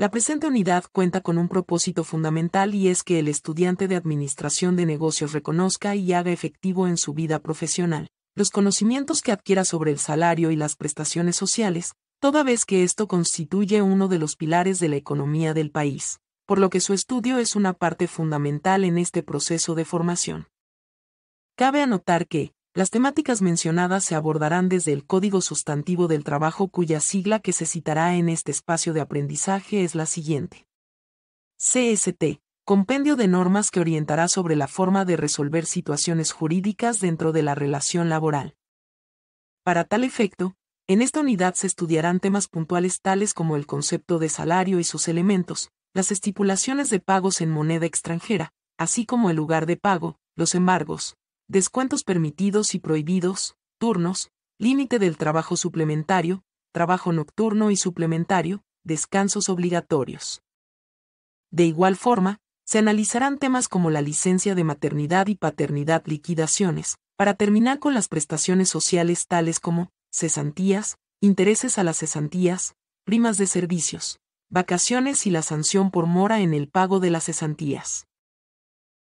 La presente unidad cuenta con un propósito fundamental y es que el estudiante de Administración de Negocios reconozca y haga efectivo en su vida profesional los conocimientos que adquiera sobre el salario y las prestaciones sociales, toda vez que esto constituye uno de los pilares de la economía del país, por lo que su estudio es una parte fundamental en este proceso de formación. Cabe anotar que, las temáticas mencionadas se abordarán desde el Código Sustantivo del Trabajo cuya sigla que se citará en este espacio de aprendizaje es la siguiente. CST, Compendio de normas que orientará sobre la forma de resolver situaciones jurídicas dentro de la relación laboral. Para tal efecto, en esta unidad se estudiarán temas puntuales tales como el concepto de salario y sus elementos, las estipulaciones de pagos en moneda extranjera, así como el lugar de pago, los embargos, descuentos permitidos y prohibidos, turnos, límite del trabajo suplementario, trabajo nocturno y suplementario, descansos obligatorios. De igual forma, se analizarán temas como la licencia de maternidad y paternidad liquidaciones, para terminar con las prestaciones sociales tales como cesantías, intereses a las cesantías, primas de servicios, vacaciones y la sanción por mora en el pago de las cesantías.